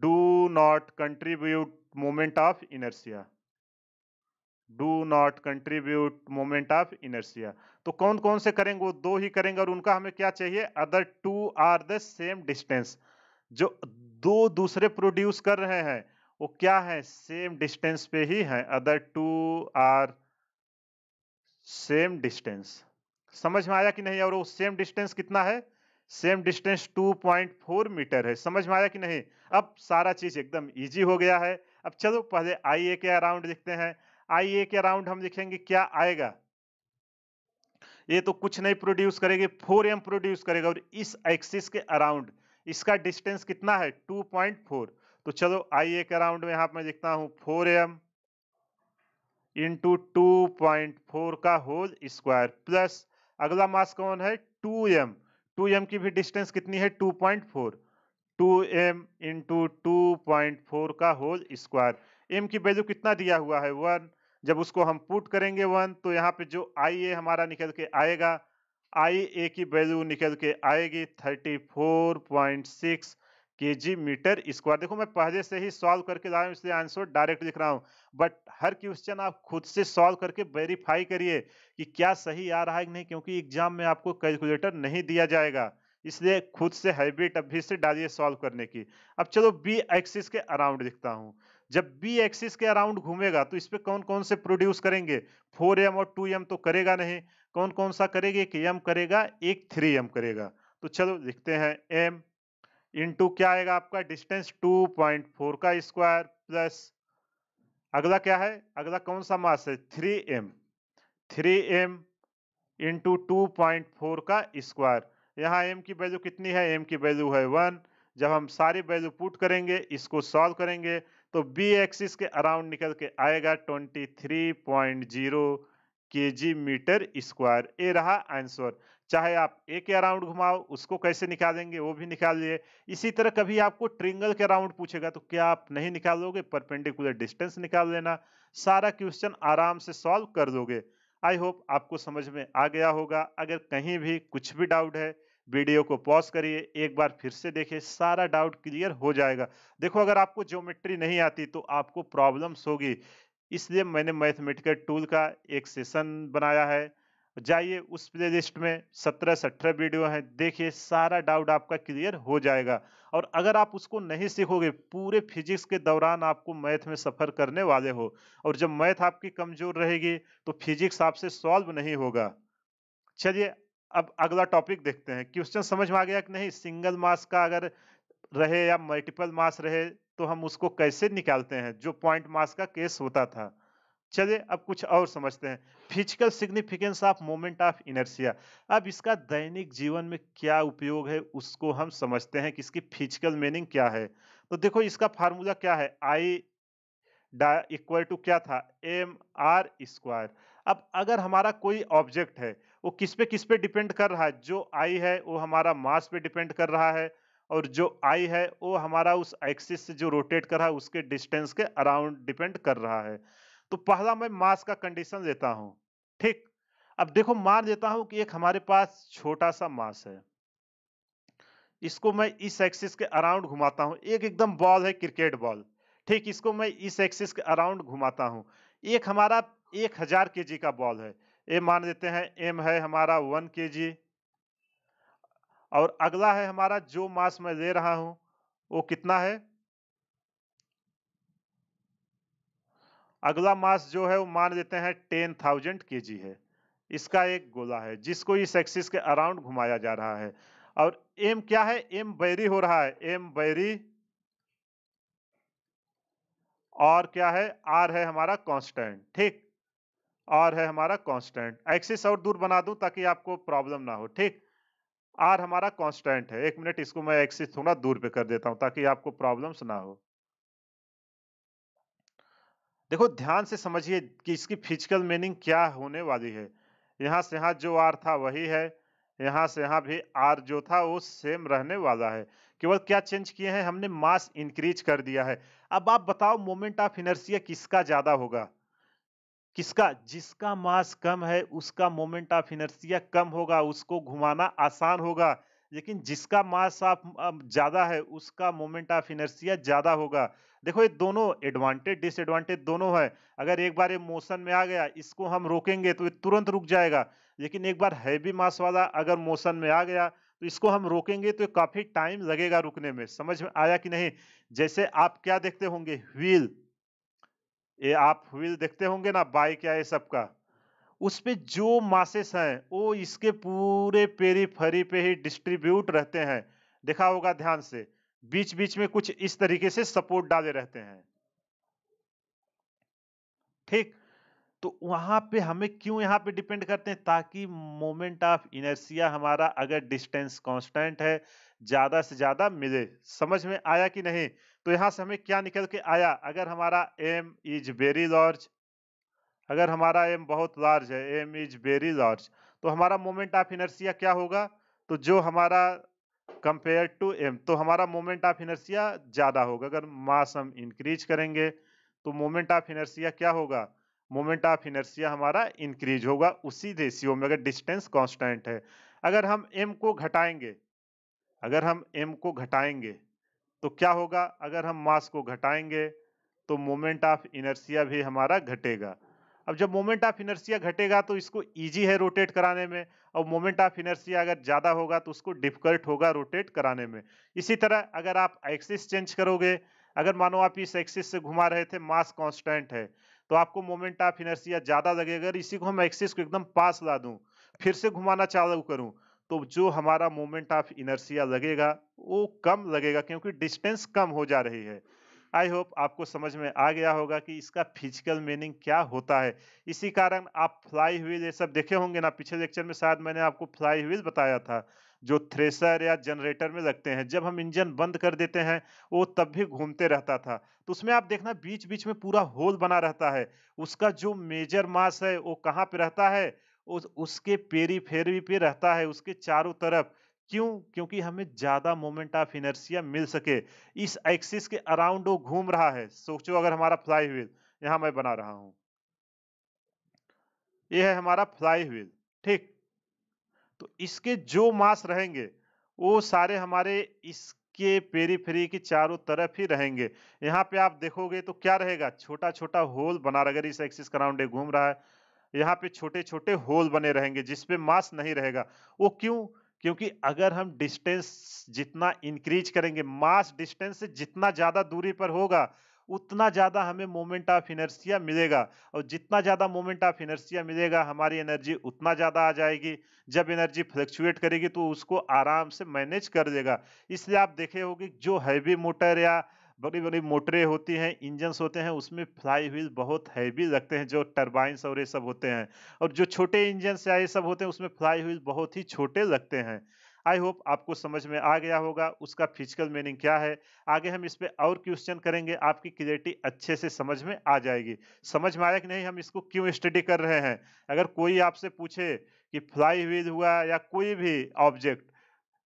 do not contribute moment of inertia do not contribute moment of inertia तो कौन कौन से करेंगे वो दो ही करेंगे और उनका हमें क्या चाहिए other two are the same distance जो दो दूसरे प्रोड्यूस कर रहे हैं वो क्या है सेम डिस्टेंस पे ही है other two are same distance समझ में आया कि नहीं और वो सेम डिस्टेंस कितना है सेम डिस्टेंस 2.4 मीटर है समझ में आया कि नहीं अब सारा चीज एकदम इजी हो गया है अब चलो पहले आई ए के अराउंड देखते हैं आई ए के अराउंड हम देखेंगे क्या आएगा ये तो कुछ नहीं प्रोड्यूस करेगी फोर एम प्रोड्यूस करेगा और इस एक्सिस के अराउंड इसका डिस्टेंस कितना है 2.4 तो चलो आई ए के राउंड में यहां पर देखता हूं 4 एम इंटू टू का होल स्क्वायर प्लस अगला मास कौन है एम टू एम की भी डिस्टेंस कितनी है 2.4 एम इंटू टू का होल स्क्वायर एम की वैल्यू कितना दिया हुआ है वन जब उसको हम पुट करेंगे वन तो यहाँ पे जो आई ए हमारा निकल के आएगा आई ए की वैल्यू निकल के आएगी थर्टी फोर पॉइंट सिक्स के जी मीटर स्क्वायर देखो मैं पहले से ही सॉल्व करके लाया हूँ इसलिए आंसर डायरेक्ट लिख रहा हूँ बट हर क्वेश्चन आप खुद से सॉल्व करके वेरीफाई करिए कि क्या सही आ रहा है कि नहीं क्योंकि एग्जाम में आपको कैलकुलेटर नहीं दिया जाएगा इसलिए खुद से हैबिट अभी से डालिए सॉल्व करने की अब चलो बी एक्सिस के अराउंड लिखता हूँ जब बी एक्सिस के अराउंड घूमेगा तो इस पर कौन कौन से प्रोड्यूस करेंगे फोर एम और टू एम तो करेगा नहीं कौन कौन सा करेगा एक एम करेगा एक थ्री एम करेगा तो चलो लिखते हैं एम इंटू क्या आएगा आपका डिस्टेंस टू पॉइंट फोर का स्क्वायर प्लस अगला क्या है अगला कौन सा मास है three M three M into two point four का स्क्वायर यहाँ एम की वैल्यू कितनी है एम की वैल्यू है वन जब हम सारी वैल्यू पुट करेंगे इसको सॉल्व करेंगे तो बी एक्सिस के अराउंड निकल के आएगा ट्वेंटी थ्री पॉइंट जीरो के जी मीटर स्क्वायर ये रहा आंसर चाहे आप ए के अराउंड घुमाओ उसको कैसे निकालेंगे वो भी निकाल लिए इसी तरह कभी आपको ट्रिंगल के अराउंड पूछेगा तो क्या आप नहीं निकालोगे परपेंडिकुलर डिस्टेंस निकाल लेना सारा क्वेश्चन आराम से सॉल्व कर दोगे आई होप आपको समझ में आ गया होगा अगर कहीं भी कुछ भी डाउट है वीडियो को पॉज करिए एक बार फिर से देखिए सारा डाउट क्लियर हो जाएगा देखो अगर आपको ज्योमेट्री नहीं आती तो आपको प्रॉब्लम्स होगी इसलिए मैंने मैथमेटिकल टूल का एक सेशन बनाया है जाइए उस प्ले लिस्ट में सत्रह से अठारह वीडियो हैं देखिए सारा डाउट आपका क्लियर हो जाएगा और अगर आप उसको नहीं सीखोगे पूरे फिजिक्स के दौरान आपको मैथ में सफ़र करने वाले हो और जब मैथ आपकी कमज़ोर रहेगी तो फिजिक्स आपसे सॉल्व नहीं होगा चलिए अब अगला टॉपिक देखते हैं क्वेश्चन समझ में आ गया कि नहीं सिंगल मास का अगर रहे या मल्टीपल मास रहे तो हम उसको कैसे निकालते हैं जो पॉइंट मास का केस होता था चलिए अब कुछ और समझते हैं physical significance of moment of inertia अब इसका दैनिक जीवन में क्या उपयोग है उसको हम समझते हैं कि इसकी फिजिकल मीनिंग क्या है तो देखो इसका फार्मूला क्या है आई इक्वल टू क्या था एम आर स्क्वायर अब अगर हमारा कोई ऑब्जेक्ट है वो किस पे किस पे डिपेंड कर रहा है जो आई है वो हमारा मास पे डिपेंड कर रहा है और जो आई है वो हमारा उस एक्सिस से जो रोटेट कर रहा है उसके डिस्टेंस के अराउंड डिपेंड कर रहा है तो पहला मैं मास का कंडीशन देता हूँ ठीक अब देखो मान देता हूँ कि एक हमारे पास छोटा सा मास है इसको मैं इस एक्सिस के अराउंड घुमाता हूँ एक एकदम बॉल है क्रिकेट बॉल ठीक इसको मैं इस एक्सिस के अराउंड घुमाता हूँ एक हमारा एक हजार के का बॉल है ये मान देते हैं एम है हमारा वन के जी और अगला है हमारा जो मास मैं ले रहा हूं वो कितना है अगला मास जो है वो मान लेते हैं टेन थाउजेंड के जी है इसका एक गोला है जिसको इस एक्सिस के अराउंड घुमाया जा रहा है और एम क्या है एम बैरी हो रहा है एम बैरी और क्या है आर है हमारा कांस्टेंट ठीक आर है हमारा कांस्टेंट एक्सिस और दूर बना दूं ताकि आपको प्रॉब्लम ना हो ठीक आर हमारा कांस्टेंट है एक मिनट इसको मैं एक्सिस थोड़ा दूर पे कर देता हूं ताकि आपको प्रॉब्लम्स ना हो देखो ध्यान से समझिए कि इसकी फिजिकल मीनिंग क्या होने वाली है यहां से यहाँ जो आर था वही है यहां से यहाँ भी आर जो था वो सेम रहने वाला है केवल क्या चेंज किए हैं हमने मास इंक्रीज कर दिया है अब आप बताओ मोमेंट ऑफ इनर्सिया किसका ज़्यादा होगा किसका जिसका मास कम है उसका मोमेंट ऑफ इनर्सिया कम होगा उसको घुमाना आसान होगा लेकिन जिसका मास आप ज़्यादा है उसका मोमेंट ऑफ इनर्सिया ज़्यादा होगा देखो ये दोनों एडवांटेज डिसएडवांटेज दोनों है अगर एक बार ये मोशन में आ गया इसको हम रोकेंगे तो ये तुरंत रुक जाएगा लेकिन एक बार हैवी मास वाला अगर मोशन में आ गया तो इसको हम रोकेंगे तो काफ़ी टाइम लगेगा रुकने में समझ में आया कि नहीं जैसे आप क्या देखते होंगे व्हील ये आप व्हील देखते होंगे ना बाइक या ये सब का उस पर जो मासेस हैं वो इसके पूरे पेरी फरी पे ही डिस्ट्रीब्यूट रहते हैं देखा होगा ध्यान से बीच बीच में कुछ इस तरीके से सपोर्ट डाले रहते हैं ठीक तो वहां पे हमें क्यों यहाँ पे डिपेंड करते हैं ताकि मोमेंट ऑफ इनर्सिया हमारा अगर डिस्टेंस कांस्टेंट है ज्यादा से ज्यादा मिले समझ में आया कि नहीं तो यहाँ से हमें क्या निकल के आया अगर हमारा एम इज वेरी लार्ज अगर हमारा एम बहुत लार्ज है एम इज वेरी लार्ज तो हमारा मोमेंट ऑफ इनर्सिया क्या होगा तो जो हमारा कंपेयर टू एम तो हमारा मोमेंट ऑफ इनर्सिया ज़्यादा होगा अगर मास हम इंक्रीज करेंगे तो मोमेंट ऑफ इनर्सिया क्या होगा मोमेंट ऑफ इनर्सिया हमारा इंक्रीज होगा उसी रेशियो में अगर डिस्टेंस कांस्टेंट है अगर हम एम को घटाएंगे अगर हम एम को घटाएंगे तो क्या होगा अगर हम मास को घटाएंगे तो मोमेंट ऑफ इनर्सिया भी हमारा घटेगा अब जब मोमेंट ऑफ इनर्सिया घटेगा तो इसको इजी है रोटेट कराने में और मोमेंट ऑफ इनर्सिया अगर ज़्यादा होगा तो उसको डिफिकल्ट होगा रोटेट कराने में इसी तरह अगर आप एक्सिस चेंज करोगे अगर मानो आप इस एक्सिस से घुमा रहे थे मास कांस्टेंट है तो आपको मोमेंट ऑफ इनर्सिया ज़्यादा लगेगा अगर इसी को हम एक्सिस को एकदम पास ला दूँ फिर से घुमाना चालू करूँ तो जो हमारा मोमेंट ऑफ इनर्सिया लगेगा वो कम लगेगा क्योंकि डिस्टेंस कम हो जा रही है आई होप आपको समझ में आ गया होगा कि इसका फिजिकल मीनिंग क्या होता है इसी कारण आप फ्लाई व्हील ये सब देखे होंगे ना पिछले लेक्चर में शायद मैंने आपको फ्लाई व्हील बताया था जो थ्रेसर या जनरेटर में लगते हैं जब हम इंजन बंद कर देते हैं वो तब भी घूमते रहता था तो उसमें आप देखना बीच बीच में पूरा होल बना रहता है उसका जो मेजर मास है वो कहाँ पर रहता है उस उसके पेरी फेरी पे रहता है उसके चारों तरफ क्यों क्योंकि हमें ज़्यादा मोमेंट ऑफ इनर्सिया मिल सके इस एक्सिस के अराउंड वो घूम रहा है सोचो अगर हमारा फ्लाई व्हील यहाँ मैं बना रहा हूँ ये है हमारा फ्लाई व्हील ठीक तो इसके जो मास रहेंगे वो सारे हमारे इसके पेरी फेरी के चारों तरफ ही रहेंगे यहाँ पे आप देखोगे तो क्या रहेगा छोटा छोटा होल बना अगर इस एक्सिस का अराउंड घूम रहा है यहाँ पे छोटे छोटे होल बने रहेंगे जिसपे मास नहीं रहेगा वो क्यों क्योंकि अगर हम डिस्टेंस जितना इंक्रीज करेंगे मास डिस्टेंस से जितना ज़्यादा दूरी पर होगा उतना ज़्यादा हमें मोमेंट ऑफ इनर्सिया मिलेगा और जितना ज़्यादा मोमेंट ऑफ इनर्सिया मिलेगा हमारी एनर्जी उतना ज़्यादा आ जाएगी जब एनर्जी फ्लक्चुएट करेगी तो उसको आराम से मैनेज कर देगा इसलिए आप देखे होगी जो हैवी मोटर या बड़ी बड़ी मोटरें होती हैं इंजन्स होते हैं उसमें फ्लाई व्हील बहुत हैवी लगते हैं जो टर्बाइंस और ये सब होते हैं और जो छोटे इंजन्स या ये सब होते हैं उसमें फ्लाई व्हील बहुत ही छोटे लगते हैं आई होप आपको समझ में आ गया होगा उसका फिजिकल मीनिंग क्या है आगे हम इस पर और क्वेश्चन करेंगे आपकी क्लियरिटी अच्छे से समझ में आ जाएगी समझ में आया कि नहीं हम इसको क्यों स्टडी कर रहे हैं अगर कोई आपसे पूछे कि फ्लाई व्हील हुआ या कोई भी ऑब्जेक्ट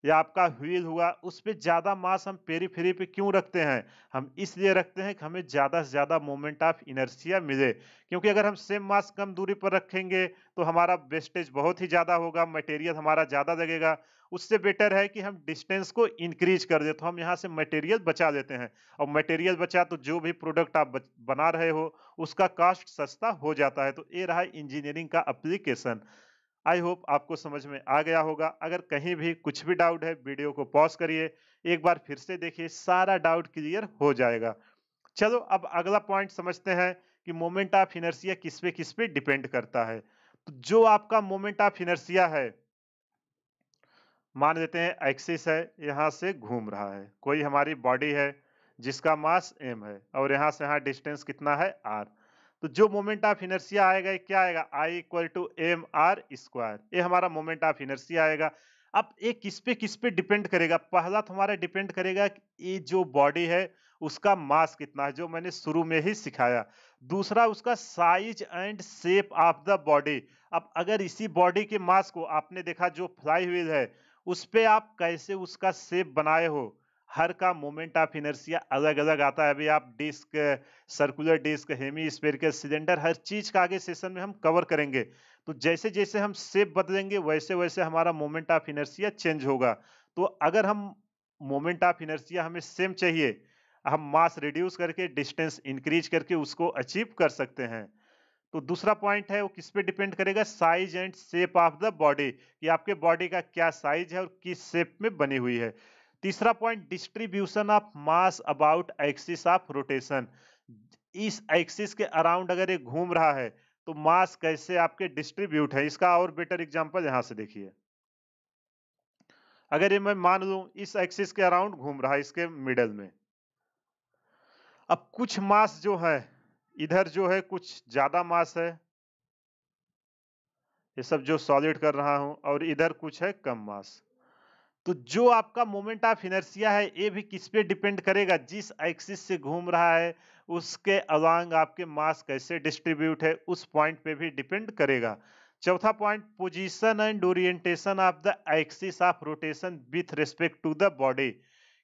या आपका व्हील हुआ उस पर ज़्यादा मास हम फेरी पे क्यों रखते हैं हम इसलिए रखते हैं कि हमें ज़्यादा से ज़्यादा मोमेंट ऑफ इनर्सिया मिले क्योंकि अगर हम सेम मास कम दूरी पर रखेंगे तो हमारा वेस्टेज बहुत ही ज़्यादा होगा मटेरियल हमारा ज़्यादा लगेगा उससे बेटर है कि हम डिस्टेंस को इंक्रीज कर दे तो हम यहाँ से मटेरियल बचा लेते हैं और मटेरियल बचा तो जो भी प्रोडक्ट आप बना रहे हो उसका कास्ट सस्ता हो जाता है तो ये रहा इंजीनियरिंग का अप्लीकेशन आई होप आपको समझ में आ गया होगा अगर कहीं भी कुछ भी डाउट है वीडियो को पॉज करिए एक बार फिर से देखिए सारा डाउट क्लियर हो जाएगा चलो अब अगला पॉइंट समझते हैं कि मोमेंट ऑफ इनर्सिया किस पे किस पे डिपेंड करता है तो जो आपका मोमेंट ऑफ इनर्सिया है मान लेते हैं एक्सिस है यहाँ से घूम रहा है कोई हमारी बॉडी है जिसका मास एम है और यहाँ से यहाँ डिस्टेंस कितना है आर तो जो मोमेंट ऑफ इनर्सिया आएगा क्या आएगा I equal to M R square ये हमारा मोमेंट ऑफ इनर्सिया आएगा अब ये किस पे किस पे डिपेंड करेगा पहला तो हमारा डिपेंड करेगा ये जो बॉडी है उसका मास कितना है जो मैंने शुरू में ही सिखाया दूसरा उसका size and shape of the body अब अगर इसी बॉडी के मास को आपने देखा जो फ्लाई व्हील है उस पर आप कैसे उसका शेप बनाए हो हर का मोमेंट ऑफ इनर्सिया अलग अलग आता है अभी आप disc circular disc hemispherical cylinder हर चीज का आगे सेशन में हम कवर करेंगे तो जैसे जैसे हम सेप बदलेंगे वैसे वैसे हमारा मोमेंट ऑफ इनर्सिया चेंज होगा तो अगर हम मोमेंट ऑफ इनर्सिया हमें सेम चाहिए हम मास रिड्यूस करके डिस्टेंस इंक्रीज करके उसको अचीव कर सकते हैं तो दूसरा पॉइंट है वो किस पे डिपेंड करेगा size and shape of the body कि आपके बॉडी का क्या साइज है और किस शेप में बनी हुई है तीसरा point distribution of mass about axis of rotation इस एक्सिस के अराउंड अगर ये घूम रहा है तो मास कैसे आपके डिस्ट्रीब्यूट है इसका और बेटर एग्जांपल यहां से देखिए अगर ये मैं मान लू इस एक्सिस के अराउंड घूम रहा है इसके मिडल में अब कुछ मास जो है इधर जो है कुछ ज्यादा मास है ये सब जो सॉलिड कर रहा हूं और इधर कुछ है कम मास तो जो आपका मोमेंट ऑफ इनर्सिया है ये भी किस पे डिपेंड करेगा जिस एक्सिस से घूम रहा है उसके अलांग आपके मास कैसे डिस्ट्रीब्यूट है उस पॉइंट पे भी डिपेंड करेगा चौथा point position and orientation of the axis of rotation with respect to the body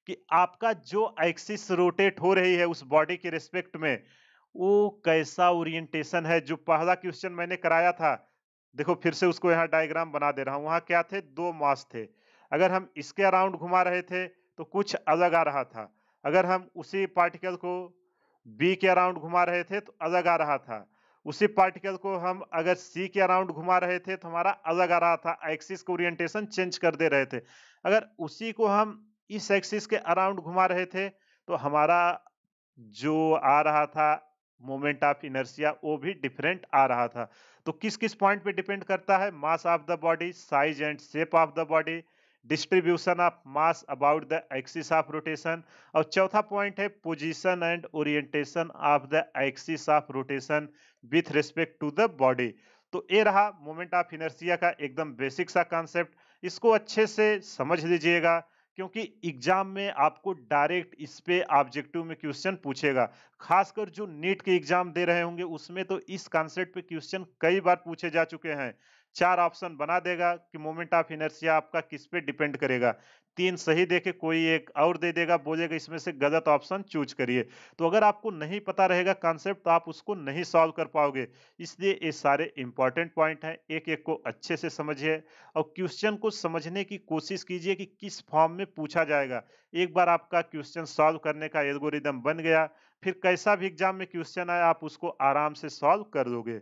कि आपका जो एक्सिस रोटेट हो रही है उस बॉडी के रिस्पेक्ट में वो कैसा ओरिएंटेशन है जो पहला क्वेश्चन मैंने कराया था देखो फिर से उसको यहाँ डायग्राम बना दे रहा हूँ वहाँ क्या थे दो मास थे अगर हम इसके अराउंड घुमा रहे थे तो कुछ अलग आ रहा था अगर हम उसी पार्टिकल को बी के अराउंड घुमा रहे थे तो अलग आ रहा था उसी पार्टिकल को हम अगर सी के अराउंड घुमा रहे थे तो हमारा अलग आ रहा था एक्सिस को ओरिएंटेशन चेंज कर दे रहे थे अगर उसी को हम इस एक्सिस के अराउंड घुमा रहे थे तो हमारा जो आ रहा था मोमेंट ऑफ इनर्सिया वो भी डिफरेंट आ रहा था तो किस किस पॉइंट पे डिपेंड करता है mass of the body size and shape of the body distribution of mass about the axis of rotation और चौथा पॉइंट है position and orientation of the axis of rotation with respect to the body तो ये रहा मोमेंट ऑफ इनर्सिया का एकदम बेसिक सा कॉन्सेप्ट इसको अच्छे से समझ लीजिएगा क्योंकि एग्जाम में आपको डायरेक्ट इस पे ऑब्जेक्टिव में क्वेश्चन पूछेगा खासकर जो नीट के एग्जाम दे रहे होंगे उसमें तो इस कॉन्सेप्ट पे क्वेश्चन कई बार पूछे जा चुके हैं चार ऑप्शन बना देगा कि मोमेंट ऑफ इनर्सिया आपका किस पे डिपेंड करेगा तीन सही देखे कोई एक और दे देगा बोलेगा इसमें से गलत ऑप्शन चूज करिए तो अगर आपको नहीं पता रहेगा कॉन्सेप्ट तो आप उसको नहीं सॉल्व कर पाओगे इसलिए ये सारे इंपॉर्टेंट पॉइंट हैं एक एक को अच्छे से समझिए और क्वेश्चन को समझने की कोशिश कीजिए कि किस फॉर्म में पूछा जाएगा एक बार आपका क्वेश्चन सॉल्व करने का एल्गोरिदम बन गया फिर कैसा भी एग्जाम में क्वेश्चन आया आप उसको आराम से सॉल्व कर लोगे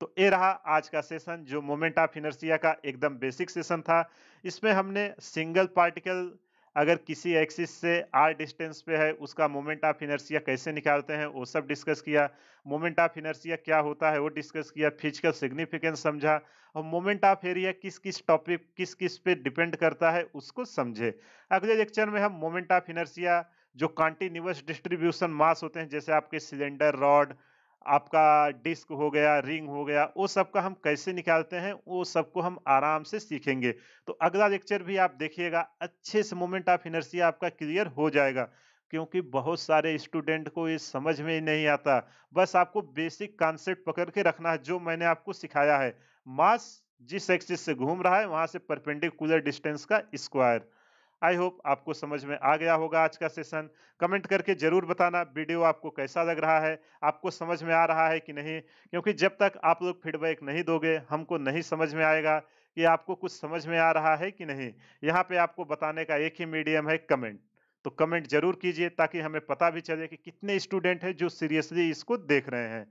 तो ये रहा आज का सेशन जो मोमेंट ऑफ इनर्सिया का एकदम बेसिक सेशन था इसमें हमने सिंगल पार्टिकल अगर किसी एक्सिस से आर डिस्टेंस पे है उसका मोमेंट ऑफ इनर्सिया कैसे निकालते हैं वो सब डिस्कस किया मोमेंट ऑफ इनर्सिया क्या होता है वो डिस्कस किया फिजिकल सिग्निफिकेंस समझा और मोमेंट ऑफ एरिया किस किस टॉपिक किस किस पे डिपेंड करता है उसको समझे अगले लेक्चर में हम मोमेंट ऑफ इनर्सिया जो कॉन्टिन्यूस डिस्ट्रीब्यूशन मास होते हैं जैसे आपके सिलेंडर रॉड आपका डिस्क हो गया रिंग हो गया वो सब का हम कैसे निकालते हैं वो सबको हम आराम से सीखेंगे तो अगला लेक्चर भी आप देखिएगा अच्छे से मोमेंट ऑफ इनर्सिया आपका क्लियर हो जाएगा क्योंकि बहुत सारे स्टूडेंट को ये समझ में नहीं आता बस आपको बेसिक कॉन्सेप्ट पकड़ के रखना है जो मैंने आपको सिखाया है मास जिस एक्सिस से घूम रहा है वहाँ से परपेंडिकुलर डिस्टेंस का स्क्वायर आई होप आपको समझ में आ गया होगा आज का सेशन कमेंट करके जरूर बताना वीडियो आपको कैसा लग रहा है आपको समझ में आ रहा है कि नहीं क्योंकि जब तक आप लोग फीडबैक नहीं दोगे हमको नहीं समझ में आएगा कि आपको कुछ समझ में आ रहा है कि नहीं यहाँ पे आपको बताने का एक ही मीडियम है कमेंट तो कमेंट जरूर कीजिए ताकि हमें पता भी चले कि कितने स्टूडेंट हैं जो सीरियसली इसको देख रहे हैं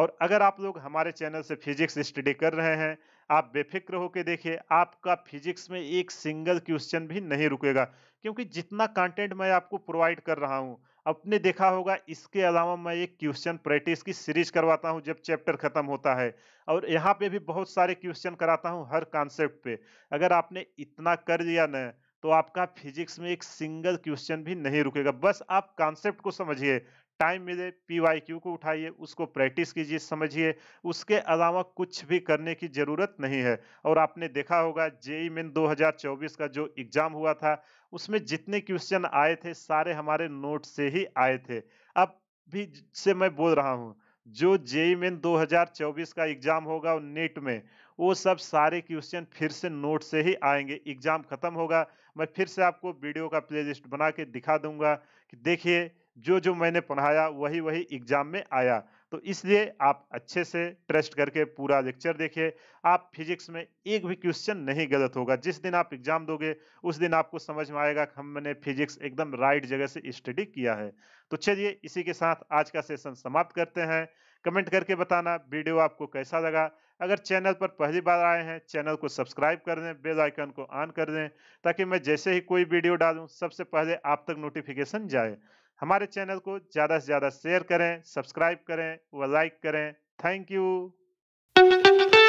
और अगर आप लोग हमारे चैनल से फिजिक्स स्टडी कर रहे हैं आप बेफिक्र होकर देखिए आपका फिजिक्स में एक सिंगल क्वेश्चन भी नहीं रुकेगा क्योंकि जितना कंटेंट मैं आपको प्रोवाइड कर रहा हूँ आपने देखा होगा इसके अलावा मैं एक क्वेश्चन प्रैक्टिस की सीरीज करवाता हूँ जब चैप्टर खत्म होता है और यहाँ पे भी बहुत सारे क्वेश्चन कराता हूँ हर कॉन्सेप्ट पे अगर आपने इतना कर लिया न तो आपका फिजिक्स में एक सिंगल क्वेश्चन भी नहीं रुकेगा बस आप कॉन्सेप्ट को समझिए टाइम मिले पी वाई क्यू को उठाइए उसको प्रैक्टिस कीजिए समझिए उसके अलावा कुछ भी करने की ज़रूरत नहीं है और आपने देखा होगा जेई मेन 2024 का जो एग्ज़ाम हुआ था उसमें जितने क्वेश्चन आए थे सारे हमारे नोट से ही आए थे अब भी से मैं बोल रहा हूँ जो जेई मेन 2024 का एग्जाम होगा और नेट में वो सब सारे क्वेश्चन फिर से नोट से ही आएंगे एग्जाम खत्म होगा मैं फिर से आपको वीडियो का प्लेलिस्ट बना के दिखा दूंगा कि देखिए जो जो मैंने पढ़ाया वही वही एग्जाम में आया तो इसलिए आप अच्छे से ट्रस्ट करके पूरा लेक्चर देखिए आप फिजिक्स में एक भी क्वेश्चन नहीं गलत होगा जिस दिन आप एग्जाम दोगे उस दिन आपको समझ में आएगा कि हमने फिजिक्स एकदम राइट जगह से स्टडी किया है तो चलिए इसी के साथ आज का सेशन समाप्त करते हैं कमेंट करके बताना वीडियो आपको कैसा लगा अगर चैनल पर पहली बार आए हैं चैनल को सब्सक्राइब कर दें बेल आइकन को ऑन कर दें ताकि मैं जैसे ही कोई वीडियो डालूं सबसे पहले आप तक नोटिफिकेशन जाए हमारे चैनल को ज़्यादा से ज़्यादा शेयर करें सब्सक्राइब करें व लाइक करें थैंक यू